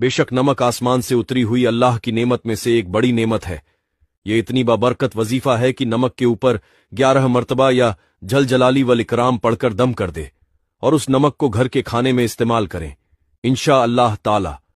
बेशक नमक आसमान से उतरी हुई अल्लाह की नेमत में से एक बड़ी नेमत है यह इतनी बाबरकत वजीफा है कि नमक के ऊपर ग्यारह मरतबा या जल जलाली वल इकराम पढ़कर दम कर दे और उस नमक को घर के खाने में इस्तेमाल करें इनशा अल्लाह ताला